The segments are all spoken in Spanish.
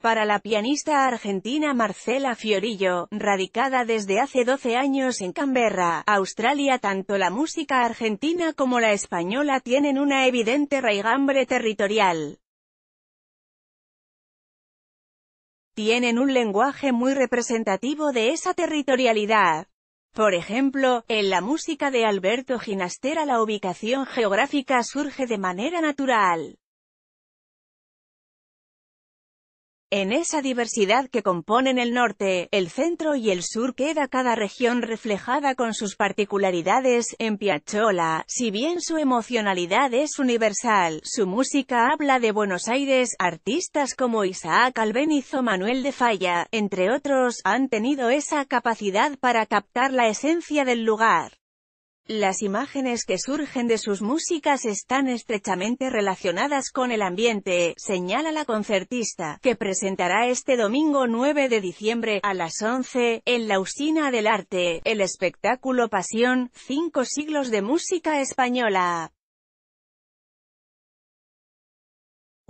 Para la pianista argentina Marcela Fiorillo, radicada desde hace 12 años en Canberra, Australia tanto la música argentina como la española tienen una evidente raigambre territorial. Tienen un lenguaje muy representativo de esa territorialidad. Por ejemplo, en la música de Alberto Ginastera la ubicación geográfica surge de manera natural. En esa diversidad que componen el norte, el centro y el sur queda cada región reflejada con sus particularidades. En piachola. si bien su emocionalidad es universal, su música habla de Buenos Aires. Artistas como Isaac Albeniz o Manuel de Falla, entre otros, han tenido esa capacidad para captar la esencia del lugar. Las imágenes que surgen de sus músicas están estrechamente relacionadas con el ambiente, señala la concertista, que presentará este domingo 9 de diciembre, a las 11, en la Usina del Arte, el espectáculo Pasión, cinco siglos de música española.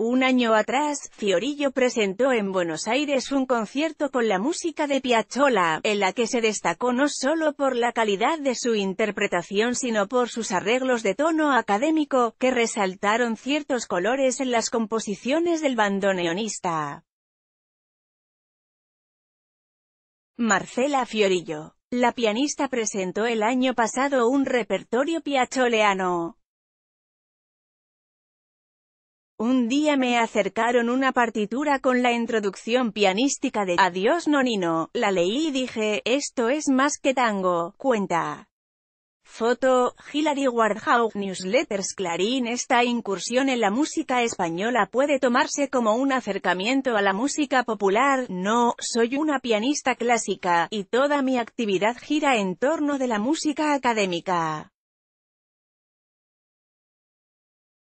Un año atrás, Fiorillo presentó en Buenos Aires un concierto con la música de Piazzolla, en la que se destacó no solo por la calidad de su interpretación sino por sus arreglos de tono académico, que resaltaron ciertos colores en las composiciones del bandoneonista. Marcela Fiorillo. La pianista presentó el año pasado un repertorio piacholeano, un día me acercaron una partitura con la introducción pianística de Adiós Nonino, la leí y dije, esto es más que tango, cuenta. Foto, Hilary Howe, Newsletters Clarín Esta incursión en la música española puede tomarse como un acercamiento a la música popular, no, soy una pianista clásica, y toda mi actividad gira en torno de la música académica.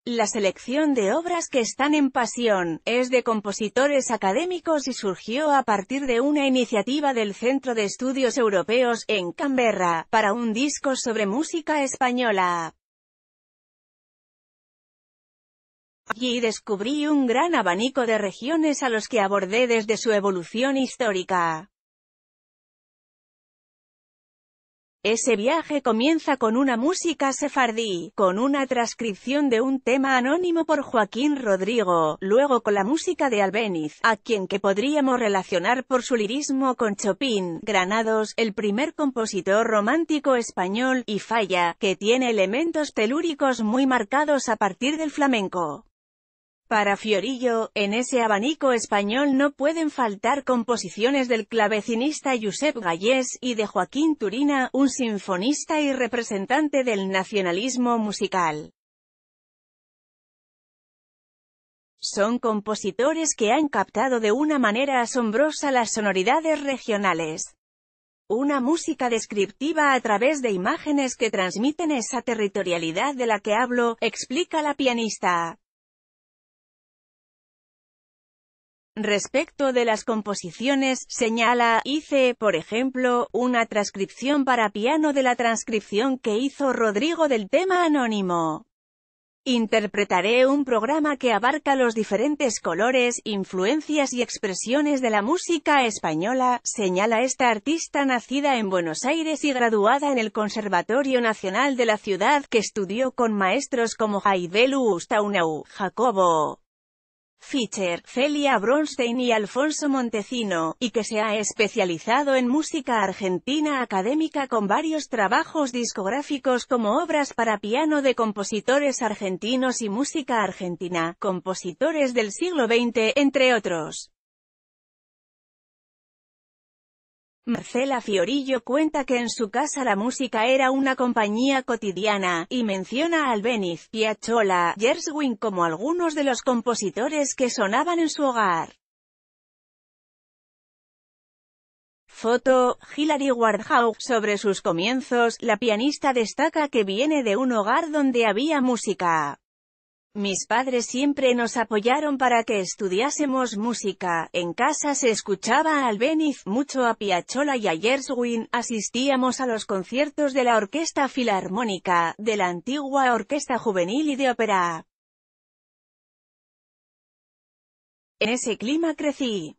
La selección de obras que están en pasión, es de compositores académicos y surgió a partir de una iniciativa del Centro de Estudios Europeos, en Canberra, para un disco sobre música española. Allí descubrí un gran abanico de regiones a los que abordé desde su evolución histórica. Ese viaje comienza con una música sefardí, con una transcripción de un tema anónimo por Joaquín Rodrigo, luego con la música de Albéniz, a quien que podríamos relacionar por su lirismo con Chopin, Granados, el primer compositor romántico español, y Falla, que tiene elementos telúricos muy marcados a partir del flamenco. Para Fiorillo, en ese abanico español no pueden faltar composiciones del clavecinista Josep Gallés y de Joaquín Turina, un sinfonista y representante del nacionalismo musical. Son compositores que han captado de una manera asombrosa las sonoridades regionales. Una música descriptiva a través de imágenes que transmiten esa territorialidad de la que hablo, explica la pianista. Respecto de las composiciones, señala, hice, por ejemplo, una transcripción para piano de la transcripción que hizo Rodrigo del tema anónimo. Interpretaré un programa que abarca los diferentes colores, influencias y expresiones de la música española, señala esta artista nacida en Buenos Aires y graduada en el Conservatorio Nacional de la ciudad, que estudió con maestros como Jaidelu Ustaunau, Jacobo Fischer, Celia Bronstein y Alfonso Montecino, y que se ha especializado en música argentina académica con varios trabajos discográficos como obras para piano de compositores argentinos y música argentina, compositores del siglo XX, entre otros. Marcela Fiorillo cuenta que en su casa la música era una compañía cotidiana, y menciona a Albeniz, Piazzolla, Gershwin como algunos de los compositores que sonaban en su hogar. Foto, Hilary Howe, Sobre sus comienzos, la pianista destaca que viene de un hogar donde había música. Mis padres siempre nos apoyaron para que estudiásemos música, en casa se escuchaba al Albeniz, mucho a Piachola y a Gershwin, asistíamos a los conciertos de la Orquesta Filarmónica, de la antigua Orquesta Juvenil y de Ópera. En ese clima crecí.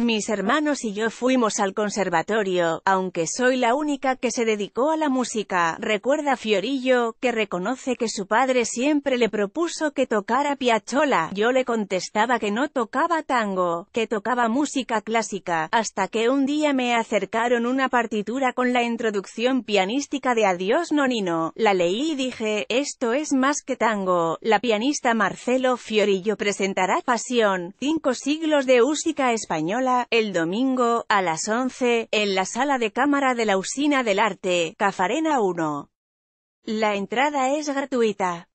Mis hermanos y yo fuimos al conservatorio, aunque soy la única que se dedicó a la música, recuerda Fiorillo, que reconoce que su padre siempre le propuso que tocara piachola. Yo le contestaba que no tocaba tango, que tocaba música clásica, hasta que un día me acercaron una partitura con la introducción pianística de Adiós Nonino. La leí y dije, esto es más que tango. La pianista Marcelo Fiorillo presentará Pasión, cinco siglos de música española el domingo, a las 11, en la Sala de Cámara de la Usina del Arte, Cafarena 1. La entrada es gratuita.